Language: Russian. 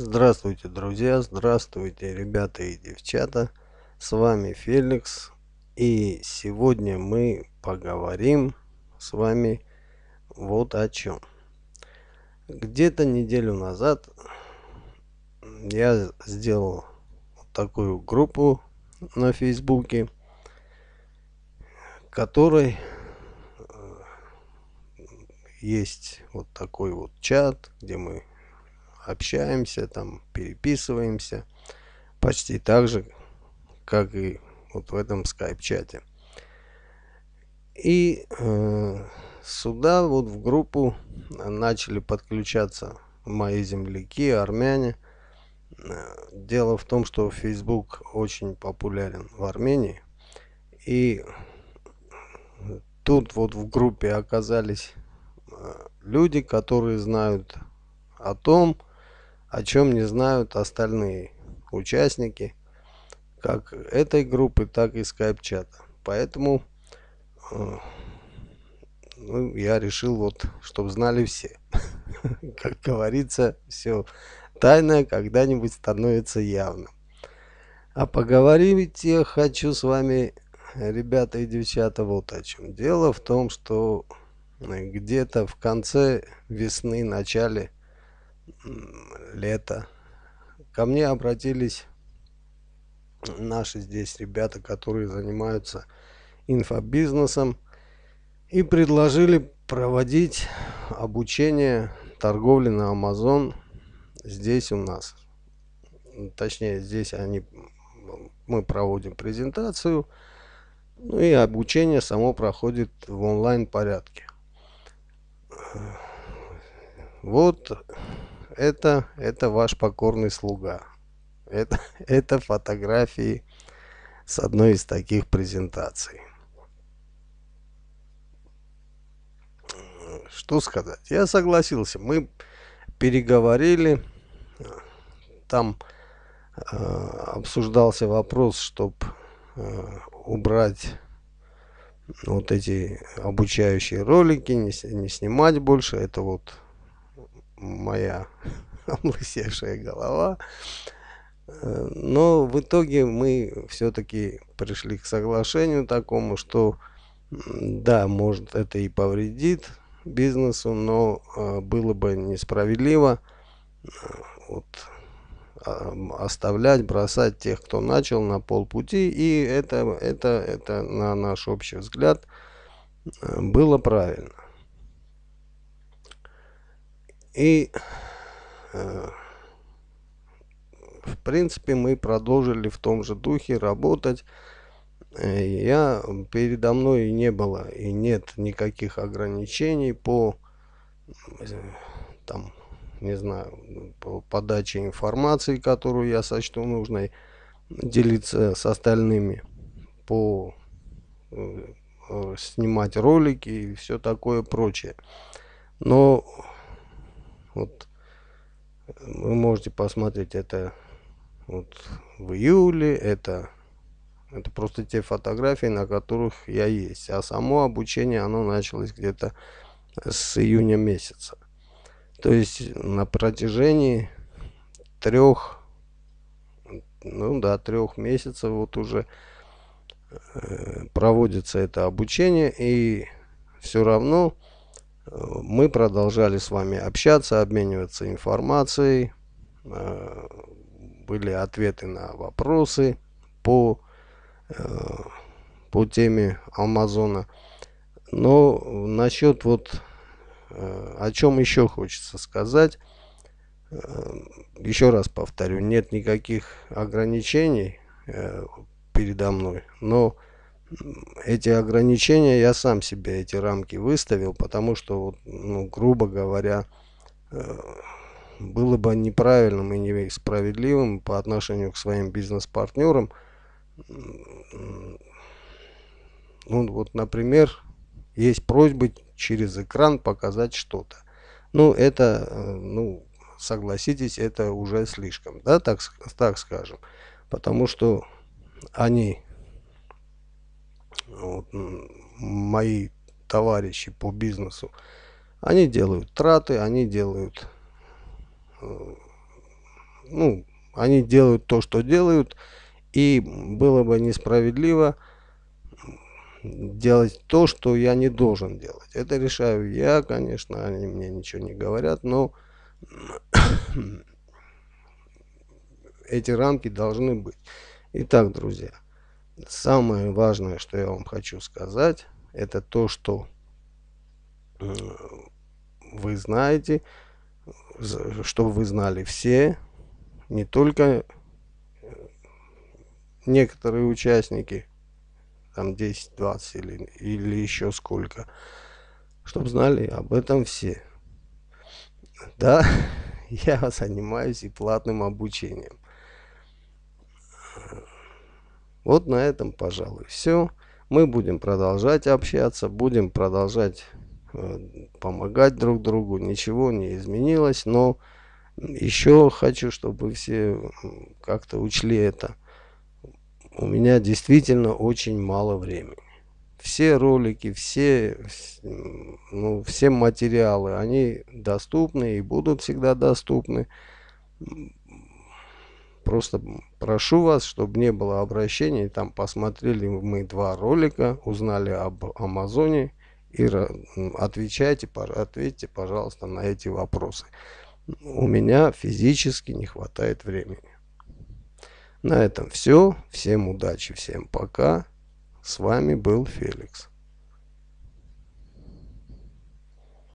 Здравствуйте, друзья! Здравствуйте, ребята и девчата! С вами Феликс. И сегодня мы поговорим с вами вот о чем. Где-то неделю назад я сделал такую группу на Фейсбуке, которой э, есть вот такой вот чат, где мы общаемся, там переписываемся, почти так же, как и вот в этом скайп-чате. И э, сюда вот в группу начали подключаться мои земляки, армяне. Дело в том, что Facebook очень популярен в Армении. И тут вот в группе оказались э, люди, которые знают о том, о чем не знают остальные участники как этой группы, так и скайп-чата. Поэтому э, ну, я решил вот, чтобы знали все. Как говорится, все тайное когда-нибудь становится явным. А поговорить я хочу с вами, ребята и девчата, вот о чем. Дело в том, что э, где-то в конце весны, начале лето. Ко мне обратились наши здесь ребята, которые занимаются инфобизнесом и предложили проводить обучение торговли на Amazon здесь у нас. Точнее, здесь они мы проводим презентацию, ну и обучение само проходит в онлайн порядке. Вот это, это ваш покорный слуга. Это, это фотографии с одной из таких презентаций. Что сказать? Я согласился. Мы переговорили. Там э, обсуждался вопрос, чтобы э, убрать вот эти обучающие ролики, не, не снимать больше. Это вот моя облысевшая голова. Э, но в итоге мы все-таки пришли к соглашению такому, что да, может это и повредит бизнесу, но э, было бы несправедливо э, вот, а, оставлять, бросать тех, кто начал на полпути. И это, это, это на наш общий взгляд было правильно. И, э, в принципе, мы продолжили в том же духе работать. Э, я, передо мной не было и нет никаких ограничений по, э, там, не знаю, по подаче информации, которую я сочту нужной, делиться с остальными, по э, снимать ролики и все такое прочее. Но вот вы можете посмотреть это вот в июле, это, это просто те фотографии, на которых я есть. А само обучение, оно началось где-то с июня месяца. То есть на протяжении трех, ну да, трех месяцев вот уже э, проводится это обучение и все равно мы продолжали с вами общаться, обмениваться информацией. Э, были ответы на вопросы по, э, по теме Амазона. Но насчет вот э, о чем еще хочется сказать. Еще раз повторю, нет никаких ограничений передо мной. Но эти ограничения я сам себе эти рамки выставил, потому что, ну, грубо говоря, э, было бы неправильным и несправедливым по отношению к своим бизнес-партнерам. Ну, вот, например, есть просьба через экран показать что-то. Ну, это, э, ну, согласитесь, это уже слишком, да, так, так скажем. Потому что они вот, мои товарищи по бизнесу, они делают траты, они делают, э, ну, они делают то, что делают, и было бы несправедливо делать то, что я не должен делать. Это решаю я, конечно, они мне ничего не говорят, но эти рамки должны быть. Итак, друзья самое важное, что я вам хочу сказать, это то, что э, вы знаете, чтобы вы знали все, не только э, некоторые участники, там 10, 20 или, или еще сколько, чтобы знали об этом все. Да, я занимаюсь и платным обучением. Э, вот на этом, пожалуй, все. Мы будем продолжать общаться, будем продолжать э, помогать друг другу. Ничего не изменилось, но еще хочу, чтобы все как-то учли это. У меня действительно очень мало времени. Все ролики, все, ну, все материалы, они доступны и будут всегда доступны просто прошу вас, чтобы не было обращений, там посмотрели мы два ролика, узнали об Амазоне и отвечайте, ответьте, пожалуйста, на эти вопросы. У меня физически не хватает времени. На этом все. Всем удачи, всем пока. С вами был Феликс.